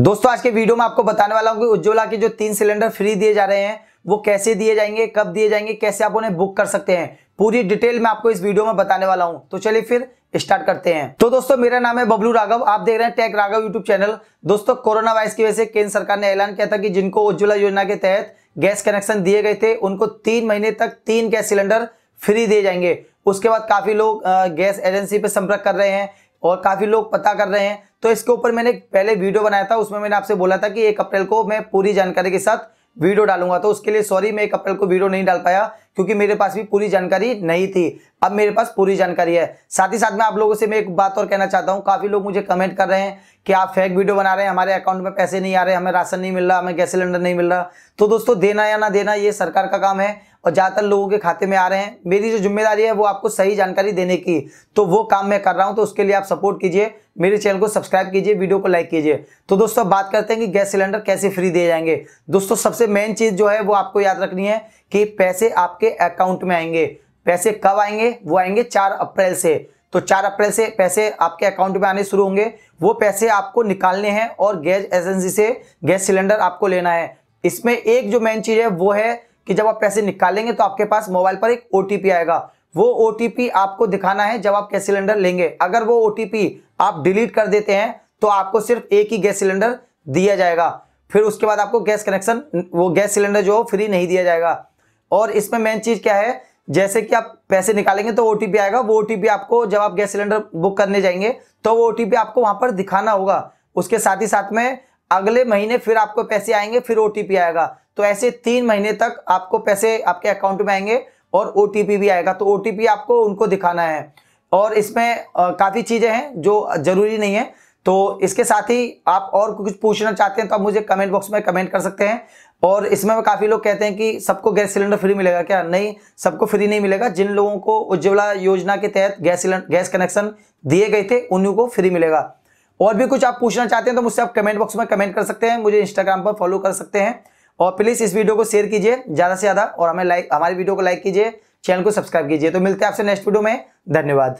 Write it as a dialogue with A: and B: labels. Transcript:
A: दोस्तों आज के वीडियो में आपको बताने वाला हूँ कि उज्ज्वला के जो तीन सिलेंडर फ्री दिए जा रहे हैं वो कैसे दिए जाएंगे कब दिए जाएंगे कैसे आप उन्हें बुक कर सकते हैं पूरी डिटेल में आपको इस वीडियो में बताने वाला हूँ तो चलिए फिर स्टार्ट करते हैं तो दोस्तों मेरा नाम है बबलू राघव आप देख रहे हैं टेक राघव यूट्यूब चैनल दोस्तों कोरोना वायरस की वजह से केंद्र सरकार ने ऐलान किया था कि जिनको उज्ज्वला योजना के तहत गैस कनेक्शन दिए गए थे उनको तीन महीने तक तीन गैस सिलेंडर फ्री दिए जाएंगे उसके बाद काफी लोग गैस एजेंसी पर संपर्क कर रहे हैं और काफी लोग पता कर रहे हैं तो इसके ऊपर मैंने पहले वीडियो बनाया था उसमें मैंने आपसे बोला था कि एक अप्रैल को मैं पूरी जानकारी के साथ वीडियो डालूंगा तो उसके लिए सॉरी मैं एक अप्रैल को वीडियो नहीं डाल पाया क्योंकि मेरे पास भी पूरी जानकारी नहीं थी अब मेरे पास पूरी जानकारी है साथ ही साथ में आप लोगों से मैं एक बात और कहना चाहता हूँ काफ़ी लोग मुझे कमेंट कर रहे हैं कि आप फेक वीडियो बना रहे हैं हमारे अकाउंट में पैसे नहीं आ रहे हमें राशन नहीं मिल रहा हमें गैस सिलेंडर नहीं मिल रहा तो दोस्तों देना या ना देना ये सरकार का काम है और ज़्यादातर लोगों के खाते में आ रहे हैं मेरी जो जिम्मेदारी है वो आपको सही जानकारी देने की तो वो काम मैं कर रहा हूँ तो उसके लिए आप सपोर्ट कीजिए मेरे चैनल को सब्सक्राइब कीजिए वीडियो को लाइक कीजिए तो दोस्तों बात करते हैं कि गैस सिलेंडर कैसे फ्री दिए जाएंगे दोस्तों सबसे मेन चीज़ जो है वो आपको याद रखनी है कि पैसे आपके अकाउंट में आएंगे पैसे कब आएंगे वो आएंगे चार अप्रैल से तो चार अप्रैल से पैसे आपके अकाउंट में आने शुरू होंगे वो पैसे आपको निकालने हैं और गैस एजेंसी से गैस सिलेंडर आपको लेना है इसमें एक जो मेन चीज़ है वो है कि जब आप पैसे निकालेंगे तो आपके पास मोबाइल पर एक ओ आएगा वो ओ आपको दिखाना है जब आप गैस सिलेंडर लेंगे अगर वो ओ आप डिलीट कर देते हैं तो आपको सिर्फ एक ही गैस सिलेंडर दिया जाएगा फिर उसके बाद आपको गैस कनेक्शन वो गैस सिलेंडर जो फ्री नहीं दिया जाएगा और इसमें मेन चीज़ क्या है जैसे कि आप पैसे निकालेंगे तो ओ आएगा वो ओ आपको जब आप गैस सिलेंडर बुक करने जाएंगे तो वो ओ आपको वहां पर दिखाना होगा उसके साथ ही साथ में अगले महीने फिर आपको पैसे आएंगे फिर ओ आएगा तो ऐसे तीन महीने तक आपको पैसे आपके अकाउंट में आएंगे और ओ भी आएगा तो ओ आपको उनको दिखाना है और इसमें काफ़ी चीज़ें हैं जो ज़रूरी नहीं है तो इसके साथ ही आप और कुछ पूछना चाहते हैं तो आप मुझे कमेंट बॉक्स में कमेंट कर सकते हैं और इसमें काफ़ी लोग कहते हैं कि सबको गैस सिलेंडर फ्री मिलेगा क्या नहीं सबको फ्री नहीं मिलेगा जिन लोगों को उज्ज्वला योजना के तहत गैस सिलेंडर गैस कनेक्शन दिए गए थे उन्हीं को फ्री मिलेगा और भी कुछ आप पूछना चाहते हैं तो मुझसे आप कमेंट बॉक्स में कमेंट कर सकते हैं मुझे इंस्टाग्राम पर फॉलो कर सकते हैं और प्लीज़ इस वीडियो को शेयर कीजिए ज़्यादा से ज़्यादा और हमें लाइक हमारी वीडियो को लाइक कीजिए चैनल को सब्सक्राइब कीजिए तो मिलते हैं आपसे नेक्स्ट वीडियो में धन्यवाद